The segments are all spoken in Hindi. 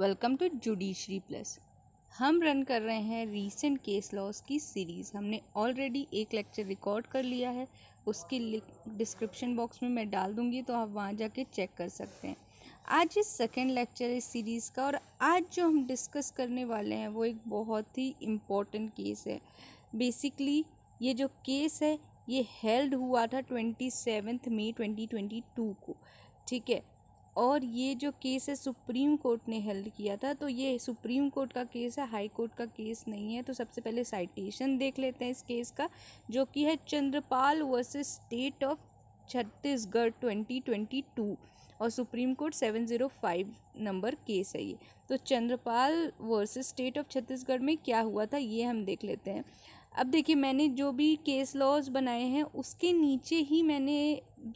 वेलकम टू जुडिशरी प्लस हम रन कर रहे हैं रीसेंट केस लॉस की सीरीज़ हमने ऑलरेडी एक लेक्चर रिकॉर्ड कर लिया है उसकी लिंक डिस्क्रिप्शन बॉक्स में मैं डाल दूंगी तो आप वहाँ जाके चेक कर सकते हैं आज इस सेकेंड लेक्चर इस सीरीज़ का और आज जो हम डिस्कस करने वाले हैं वो एक बहुत ही इम्पोर्टेंट केस है बेसिकली ये जो केस है ये हेल्ड हुआ था twenty seventh May twenty twenty two को ठीक है और ये जो केस है सुप्रीम कोर्ट ने हेल्ड किया था तो ये सुप्रीम कोर्ट का केस है हाई कोर्ट का केस नहीं है तो सबसे पहले साइटेशन देख लेते हैं इस केस का जो कि है Chandrapal versus state of Chhattisgarh twenty twenty two और supreme court seven zero five number case है ये तो Chandrapal versus state of Chhattisgarh में क्या हुआ था ये हम देख लेते हैं अब देखिए मैंने जो भी केस लॉज बनाए हैं उसके नीचे ही मैंने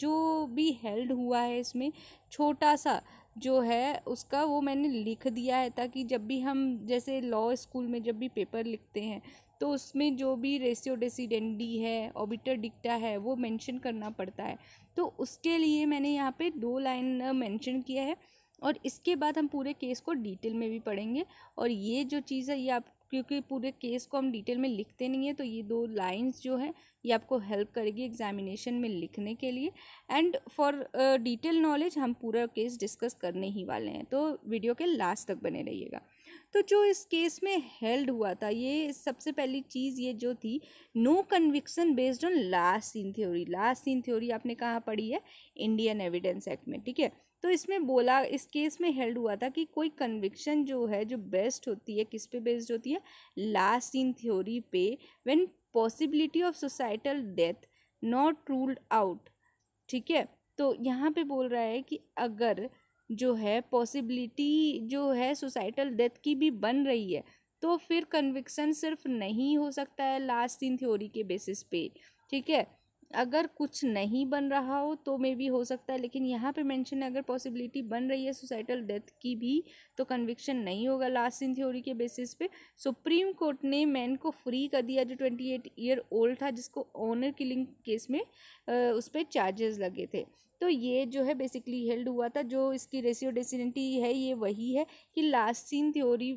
जो भी हेल्ड हुआ है इसमें छोटा सा जो है उसका वो मैंने लिख दिया है ताकि जब भी हम जैसे लॉ स्कूल में जब भी पेपर लिखते हैं तो उसमें जो भी रेशियो डेसीडेंडी है ऑबिटर डिक्टा है वो मेंशन करना पड़ता है तो उसके लिए मैंने यहाँ पे दो लाइन मेंशन किया है और इसके बाद हम पूरे केस को डिटेल में भी पढ़ेंगे और ये जो चीज़ है ये आप क्योंकि पूरे केस को हम डिटेल में लिखते नहीं है तो ये दो लाइंस जो है ये आपको हेल्प करेगी एग्जामिनेशन में लिखने के लिए एंड फॉर डिटेल नॉलेज हम पूरा केस डिस्कस करने ही वाले हैं तो वीडियो के लास्ट तक बने रहिएगा तो जो इस केस में हेल्ड हुआ था ये सबसे पहली चीज़ ये जो थी no conviction based on last seen theory last seen theory आपने कहाँ पढ़ी है इंडियन एविडेंस एक्ट में ठीक है तो इसमें बोला इस केस में हेल्ड हुआ था कि कोई कन्विक्शन जो है जो बेस्ड होती है किस पे बेस्ड होती है लास्ट इन थ्योरी पे when possibility of societal death not ruled out ठीक है तो यहाँ पे बोल रहा है कि अगर जो है पॉसिबिलिटी जो है सोसाइटल डेथ की भी बन रही है तो फिर कन्विक्सन सिर्फ नहीं हो सकता है लास्ट इन थ्योरी के बेसिस पे ठीक है अगर कुछ नहीं बन रहा हो तो मे भी हो सकता है लेकिन यहाँ पे मेंशन है अगर पॉसिबिलिटी बन रही है सुसाइटल डेथ की भी तो कन्विक्शन नहीं होगा लास्ट इन थ्योरी के बेसिस पे सुप्रीम कोर्ट ने मैन को फ्री कर दिया जो ट्वेंटी एट ईयर ओल्ड था जिसको ऑनर किलिंग केस में उस पर चार्जेस लगे थे तो ये जो है बेसिकली हेल्ड हुआ था जो इसकी रेसियो डेसिडेंटी है ये वही है कि लास्ट सीन थ्योरी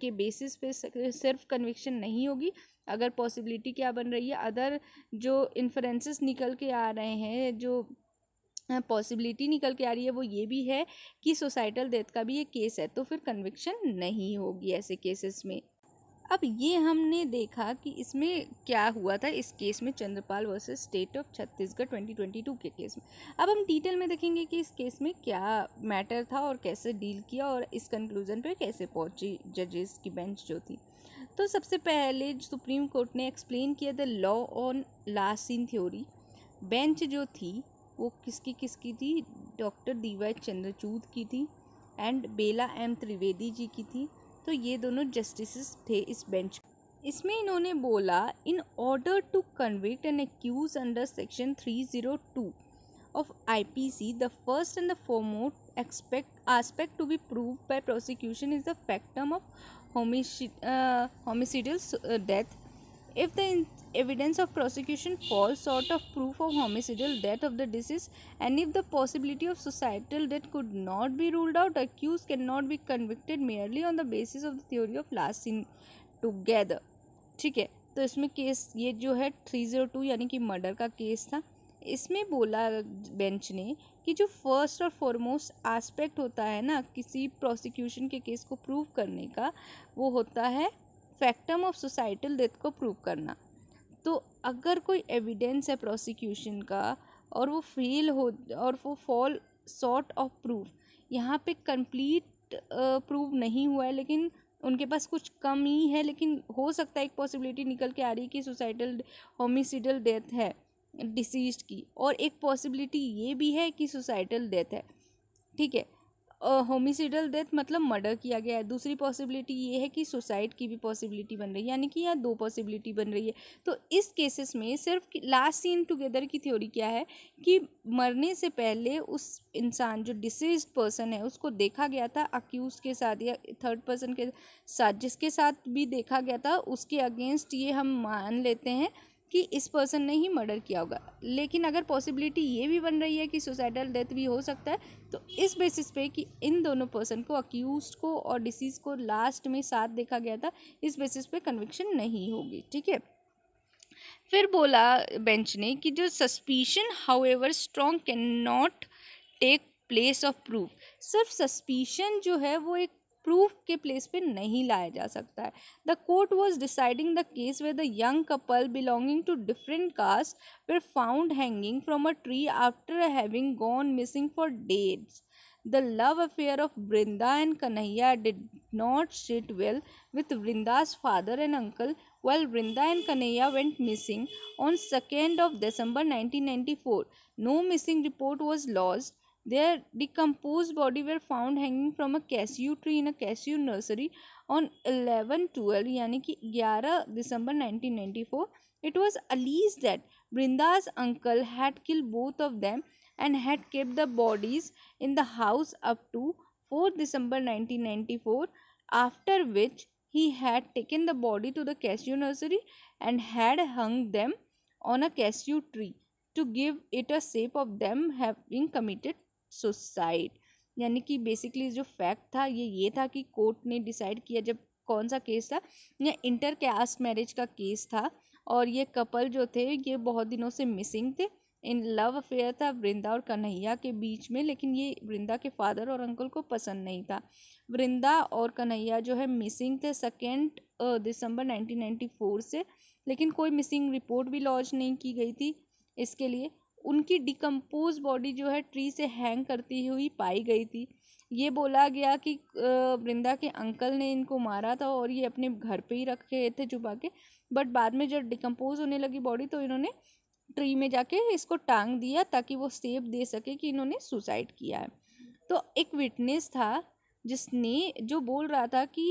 के बेसिस पे सिर्फ कन्विक्शन नहीं होगी अगर पॉसिबिलिटी क्या बन रही है अदर जो इन्फ्रेंसेस निकल के आ रहे हैं जो पॉसिबिलिटी निकल के आ रही है वो ये भी है कि सोसाइटल डेथ का भी ये केस है तो फिर कन्विक्शन नहीं होगी ऐसे केसेस में अब ये हमने देखा कि इसमें क्या हुआ था इस केस में Chandrapal versus state of Chhattisgarh 2022 के केस में अब हम डिटेल में देखेंगे कि इस केस में क्या मैटर था और कैसे डील किया और इस कंक्लूज़न पर कैसे पहुंची जजेस की बेंच जो थी तो सबसे पहले सुप्रीम कोर्ट ने एक्सप्लेन किया the law on last in theory bench जो थी वो किसकी किसकी थी डॉक्टर डी वाई चंद्रचूड की थी एंड बेला एम त्रिवेदी जी की थी तो ये दोनों जस्टिस थे इस बेंच इसमें इन्होंने बोला in order to convict and accused under section three zero two of I P C the first and the foremost expect aspect to be prove by prosecution is the factum of homicidal death if the evidence of prosecution fall short of proof of homicidal death of the deceased and if the possibility of societal death could not be ruled out accused can not be convicted merely on the basis of the theory of last seen together ठीक है तो इसमें केस ये जो है थ्री जीरो टू यानी कि मर्डर का केस था इसमें बोला बेंच ने कि जो फर्स्ट और फॉरमोस्ट आस्पेक्ट होता है ना किसी प्रोसिक्यूशन के केस को प्रूव करने का वो होता है फैक्टम ऑफ सोसाइटल डेथ को प्रूव करना तो अगर कोई एविडेंस है प्रोसिक्यूशन का और वो फेल हो और वो फॉल सॉर्ट ऑफ प्रूफ यहाँ पे कंप्लीट प्रूव नहीं हुआ है लेकिन उनके पास कुछ कम ही है लेकिन हो सकता है एक पॉसिबिलिटी निकल के आ रही है कि सुसाइडल होमिसाइडल डेथ है डिसीज की और एक पॉसिबिलिटी ये भी है कि सुसाइडल डेथ है ठीक है होमिसाइडल डेथ मतलब मर्डर किया गया है दूसरी पॉसिबिलिटी ये है कि सुसाइड की भी पॉसिबिलिटी बन रही है यानी कि यहाँ दो पॉसिबिलिटी बन रही है तो इस केसेस में सिर्फ लास्ट सीन टुगेदर की थ्योरी क्या है कि मरने से पहले उस इंसान जो डिसीज पर्सन है उसको देखा गया था अक्यूज के साथ या थर्ड पर्सन के साथ जिसके साथ भी देखा गया था उसके अगेंस्ट ये हम मान लेते हैं कि इस पर्सन ने ही मर्डर किया होगा लेकिन अगर पॉसिबिलिटी ये भी बन रही है कि सुसाइडल डेथ भी हो सकता है तो इस बेसिस पे कि इन दोनों पर्सन को अक्यूज को और डिसीज़ को लास्ट में साथ देखा गया था इस बेसिस पे कन्विक्शन नहीं होगी ठीक है फिर बोला बेंच ने कि जो suspicion however strong can not take place of proof सिर्फ सस्पिशन जो है वो एक प्रूफ के प्लेस पे नहीं लाया जा सकता है the court was deciding the case where the young couple belonging to different caste were found hanging from a tree after having gone missing for dates the love affair of Vrinda and Kanhaiya did not sit well with Vrinda's father and uncle well Vrinda and Kanhaiya went missing on second of December nineteen ninety four no missing report was lodged Their decomposed body were found hanging from a cashew tree in a cashew nursery on 11-12 यानी 11 December 1994. It was alleged that Brinda's uncle had killed both of them and had kept the bodies in the house up to 4 December 1994 after which he had taken the body to the cashew nursery and had hung them on a cashew tree to give it a shape of them having committed suicide यानी कि बेसिकली जो फैक्ट था ये ये था कि कोर्ट ने डिसाइड किया जब कौन सा केस था या इंटर कैस्ट मैरिज का केस था और ये कपल जो थे ये बहुत दिनों से मिसिंग थे इन लव अफेयर था वृंदा और कन्हैया के बीच में लेकिन ये वृंदा के फादर और अंकल को पसंद नहीं था वृंदा और कन्हैया जो है मिसिंग थे सेकेंड दिसंबर नाइनटीन से लेकिन कोई मिसिंग रिपोर्ट भी लॉन्च नहीं की गई थी इसके लिए उनकी डिकम्पोज बॉडी जो है ट्री से हैंग करती हुई पाई गई थी ये बोला गया कि वृंदा के अंकल ने इनको मारा था और ये अपने घर पे ही रखे थे छुपा के बट बाद में जब डिकम्पोज होने लगी बॉडी तो इन्होंने ट्री में जाके इसको टांग दिया ताकि वो सेप दे सके कि इन्होंने सुसाइड किया है तो एक विटनेस था जिसने जो बोल रहा था कि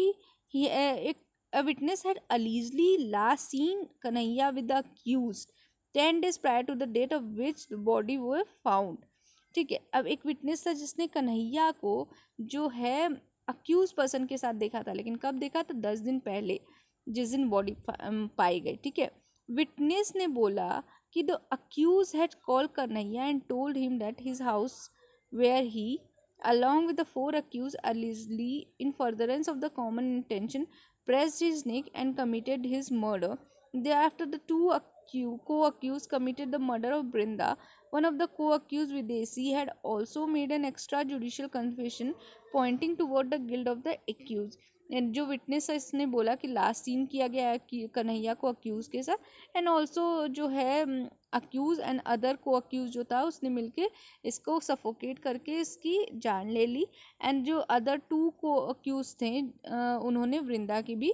एक witness had allegedly last seen Kanhaiya with the accused ten days prior to the date of which body was found ठीक है अब एक विटनेस था जिसने कन्हैया को जो है अक्यूज पर्सन के साथ देखा था लेकिन कब देखा था दस दिन पहले जिस दिन बॉडी पाई गई ठीक है विटनेस ने बोला कि the accused had call Kanhaiya and told him that his house where he with the four accused allegedly in furtherance of the common intention press pressed neck and committed his murder they after the two cue co accused committed the murder of Brinda one of the co accused Videshi had also made an extra judicial confession pointing toward the guilt of the accused and जो विटनेस है इसने बोला कि लास्ट सीन किया गया है कि कन्हैया को अक्यूज़ के साथ एंड ऑल्सो जो है accused and other co accused जो था उसने मिलके इसको सफोकेट करके इसकी जान ले ली एंड जो अदर टू को अक्यूज़ थे uh, उन्होंने वृंदा की भी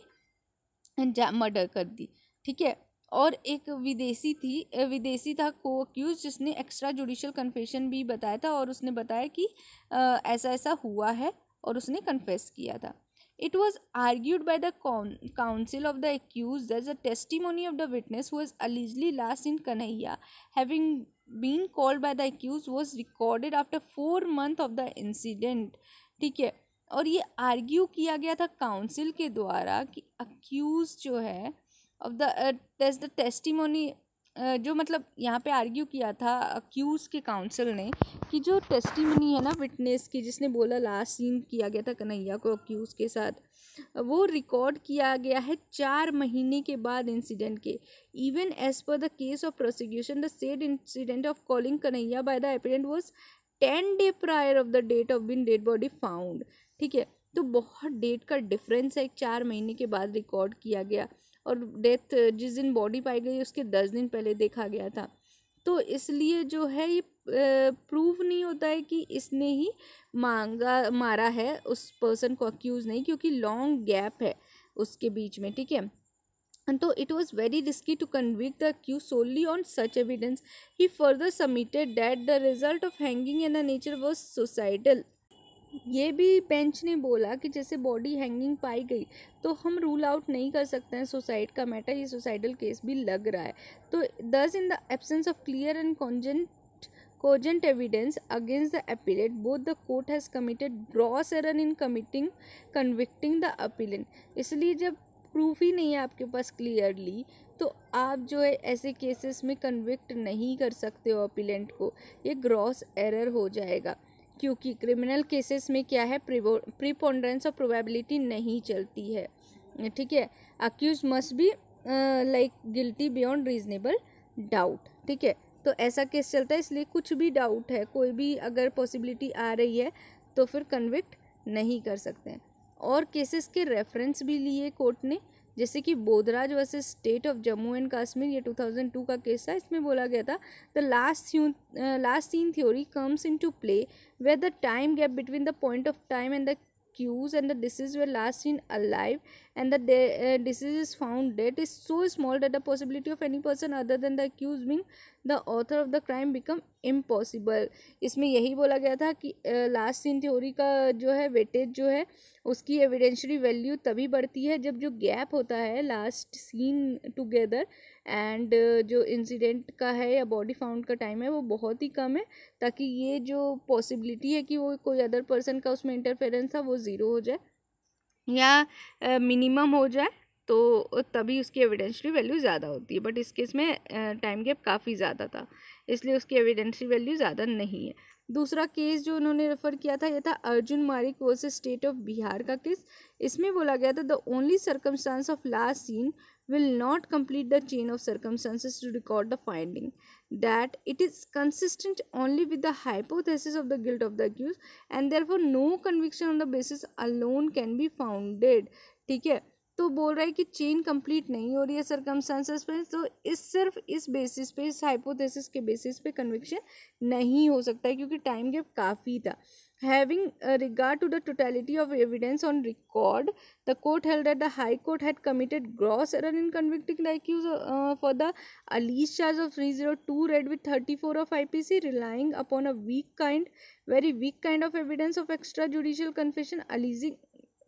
मर्डर uh, कर दी ठीक है और एक विदेशी थी विदेशी था को अक्यूज जिसने एक्स्ट्रा जुडिशल कन्फेशन भी बताया था और उसने बताया कि ऐसा ऐसा हुआ है और उसने कन्फेस किया था it was argued by the counsel of the accused as a testimony of the witness who allegedly last in Kanhaiya having been called by the accused was recorded after four month of the incident ठीक है और ये आर्ग्यू किया गया था काउंसिल के द्वारा कि अक्यूज जो है of the this the testimony जो मतलब यहाँ पे आर्ग्यू किया था अक्यूज़ के काउंसिल ने कि जो टेस्टिमनी है ना विटनेस की जिसने बोला लास्ट सीन किया गया था कन्हैया को अक्यूज़ के साथ वो रिकॉर्ड किया गया है चार महीने के बाद इंसिडेंट के even as per the case of prosecution the said incident of calling Kanhaiya by the appellant was ten day prior of the date of being dead body found ठीक है तो बहुत डेट का डिफरेंस है चार महीने के बाद रिकॉर्ड किया गया और डेथ जिस दिन बॉडी पाई गई उसके दस दिन पहले देखा गया था तो इसलिए जो है ये प्रूव नहीं होता है कि इसने ही मांगा मारा है उस पर्सन को अक्यूज़ नहीं क्योंकि लॉन्ग गैप है उसके बीच में ठीक है तो it was very risky to convict the क्यू solely on such evidence he further submitted that the result of hanging in the nature was suicidal ये भी बेंच ने बोला कि जैसे बॉडी हैंगिंग पाई गई तो हम रूल आउट नहीं कर सकते हैं सुसाइड का मैटर ये सुसाइडल केस भी लग रहा है तो this in the absence of clear and cogent cogent evidence against the appellant both the court has committed gross error in committing convicting the appellant इसलिए जब प्रूफ ही नहीं है आपके पास क्लियरली तो आप जो है ऐसे केसेस में कन्विक्ट नहीं कर सकते हो अपीलेंट को ये ग्रॉस एरर हो जाएगा क्योंकि क्रिमिनल केसेस में क्या है प्रीपोंडरेंस ऑफ प्रोबेबिलिटी नहीं चलती है ठीक है accused must be like guilty beyond reasonable doubt ठीक है तो ऐसा केस चलता है इसलिए कुछ भी डाउट है कोई भी अगर पॉसिबिलिटी आ रही है तो फिर कन्विक्ट नहीं कर सकते हैं और केसेस के रेफरेंस भी लिए कोर्ट ने जैसे कि Bodhraj versus state of Jammu and Kashmir ये 2002 का केस था इसमें बोला गया था the last last seen theory comes into play where the time gap between the point of time and the accused and the deceased were last seen alive and the de- uh, disease is found that is so small that the possibility of any person other than the accused being the author of the crime become impossible इसमें यही बोला गया था कि लास्ट सीन थ्योरी का जो है वेटेज जो है उसकी एविडेंशरी वैल्यू तभी बढ़ती है जब जो गैप होता है लास्ट सीन टुगेदर एंड जो इंसिडेंट का है या बॉडी फाउंड का टाइम है वो बहुत ही कम है ताकि ये जो पॉसिबिलिटी है कि वो कोई अदर पर्सन का उसमें इंटरफेरेंस था वो ज़ीरो हो जाए या मिनिमम हो जाए तो तभी उसकी एविडेंशरी वैल्यू ज़्यादा होती है बट इस केस में टाइम गैप काफ़ी ज़्यादा था इसलिए उसकी एविडेंशरी वैल्यू ज़्यादा नहीं है दूसरा केस जो उन्होंने रेफर किया था ये था Arjun Marik versus state of Bihar का केस इसमें बोला गया था the only circumstance of last seen will not complete the chain of circumstances to record the finding that it is consistent only with the hypothesis of the guilt of the accused and therefore no conviction on the basis alone can be founded ठीक है तो बोल रहा है कि चेन कंप्लीट नहीं हो रही है सेंसेस पर तो इस सिर्फ इस बेसिस पे इस हाइपोथेसिस के बेसिस पे कन्विक्शन नहीं हो सकता है क्योंकि टाइम गैप काफ़ी था having regard to the totality of evidence on record the court held that the high court had committed gross error in convicting लाइक्यूज for the alleged charge of three zero two read with thirty four of I P C relying upon a weak kind very weak kind of evidence of extra judicial confession alleging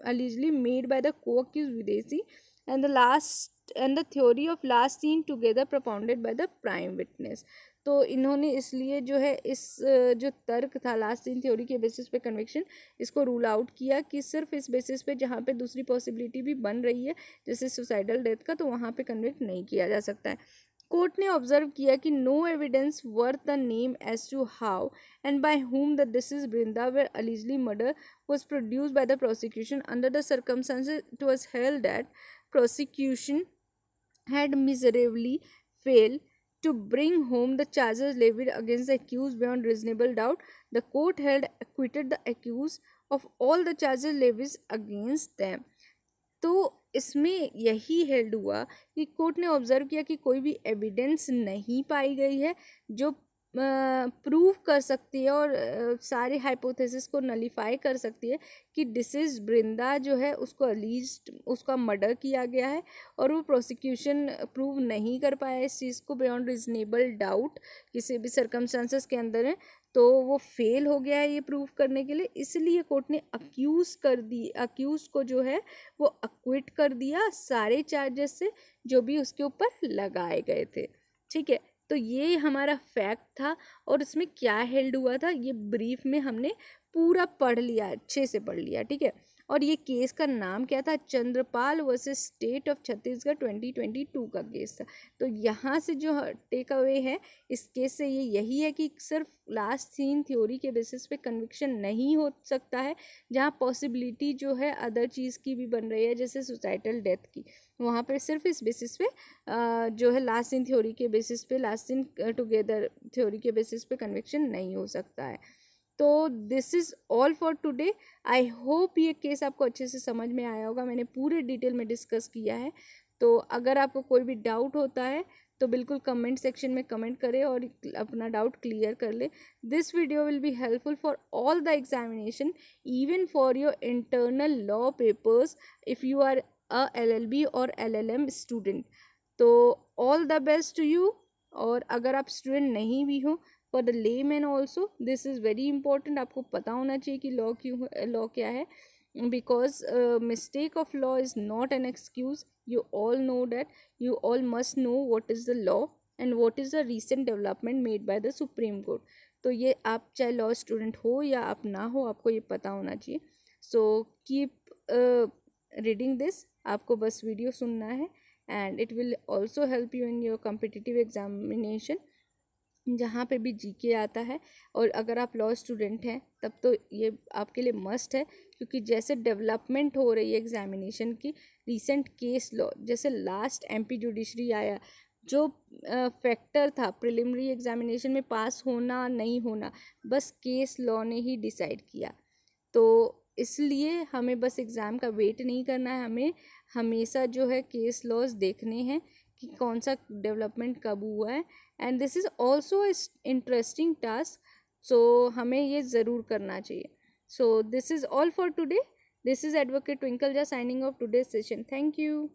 allegedly made by the co-accused Videshi and the last and the theory of last seen together propounded by the prime witness तो इन्होंने इसलिए जो है इस जो तर्क था लास्ट सीन थ्योरी के बेसिस पे कन्विक्शन इसको रूल आउट किया कि सिर्फ इस बेसिस पे जहाँ पे दूसरी पॉसिबिलिटी भी बन रही है जैसे सुसाइडल डेथ का तो वहाँ पे कन्विक्ट नहीं किया जा सकता है कोर्ट ने ऑब्जर्व किया कि no evidence worth the name as to how and by whom the deceased Brinda were allegedly murder was produce by the prosecution under the circumstances it was held that prosecution had miserably failed to bring home the charges levied against the accused beyond reasonable doubt, the court held acquitted the accused of all the charges levied against them. तो इसमें यही हेल्ड हुआ कि कोर्ट ने ऑब्ज़र्व किया कि कोई भी एविडेंस नहीं पाई गई है जो प्रूव कर सकती है और सारे हाइपोथेसिस को नलीफाई कर सकती है कि डिसिज ब्रिंदा जो है उसको अलीज उसका मर्डर किया गया है और वो प्रोसिक्यूशन प्रूव नहीं कर पाया इस चीज़ को बियॉन्ड रिजनेबल डाउट किसी भी सरकमस्टांसेस के अंदर है तो वो फेल हो गया है ये प्रूव करने के लिए इसलिए कोर्ट ने अक्यूज़ कर दी अक्यूज़ को जो है वो अक्विट कर दिया सारे चार्जेस से जो भी उसके ऊपर लगाए गए थे ठीक है तो ये हमारा फैक्ट था और इसमें क्या हेल्ड हुआ था ये ब्रीफ में हमने पूरा पढ़ लिया अच्छे से पढ़ लिया ठीक है और ये केस का नाम क्या था Chandrapal versus state of Chhattisgarh twenty twenty two का केस था तो यहाँ से जो टेक अवे है इस केस से ये यही है कि सिर्फ लास्ट सीन थ्योरी के बेसिस पे कन्विक्शन नहीं हो सकता है जहाँ पॉसिबिलिटी जो है अदर चीज़ की भी बन रही है जैसे सुसाइटल डेथ की वहाँ पर सिर्फ इस बेसिस पे जो है लास्ट सीन थ्योरी के बेसिस पे लास्ट सीन टुगेदर थ्योरी के बेसिस पे कन्विक्शन नहीं हो सकता है तो this is all for today I hope ये केस आपको अच्छे से समझ में आया होगा मैंने पूरे डिटेल में डिस्कस किया है तो अगर आपको कोई भी डाउट होता है तो बिल्कुल कमेंट सेक्शन में कमेंट करें और अपना डाउट क्लियर कर ले this video will be helpful for all the examination even for your internal law papers if you are a LLB और एलएलएम स्टूडेंट तो all the best to you और अगर आप स्टूडेंट नहीं भी हो for the layman also this is very important आपको पता होना चाहिए कि लॉ क्यों लॉ क्या है because mistake of law is not an excuse you all know that you all must know what is the law and what is the recent development made by the Supreme Court तो ये आप चाहे लॉ स्टूडेंट हो या आप ना हो आपको ये पता होना चाहिए सो कीप रीडिंग दिस आपको बस वीडियो सुनना है and it will also help you in your competitive examination जहाँ पे भी जीके आता है और अगर आप लॉ स्टूडेंट हैं तब तो ये आपके लिए मस्ट है क्योंकि जैसे डेवलपमेंट हो रही है एग्जामिनेशन की रिसेंट केस लॉ जैसे लास्ट एमपी जुडिशरी आया जो फैक्टर था प्रिलिमिनरी एग्जामिनेशन में पास होना नहीं होना बस केस लॉ ने ही डिसाइड किया तो इसलिए हमें बस एग्ज़ाम का वेट नहीं करना है हमें हमेशा जो है केस लॉज देखने हैं कि कौन सा डेवलपमेंट कब हुआ है and this is also interesting task so हमें ये ज़रूर करना चाहिए so this is all for today this is advocate Twinkle Jha signing off today session thank you